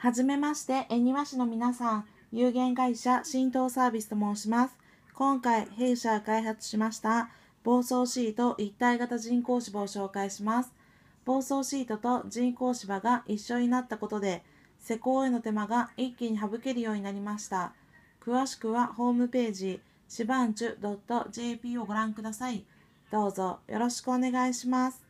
はじめまして、恵庭市の皆さん、有限会社浸透サービスと申します。今回、弊社開発しました、暴走シート一体型人工芝を紹介します。暴走シートと人工芝が一緒になったことで、施工への手間が一気に省けるようになりました。詳しくはホームページ、芝んちゅ .jp をご覧ください。どうぞよろしくお願いします。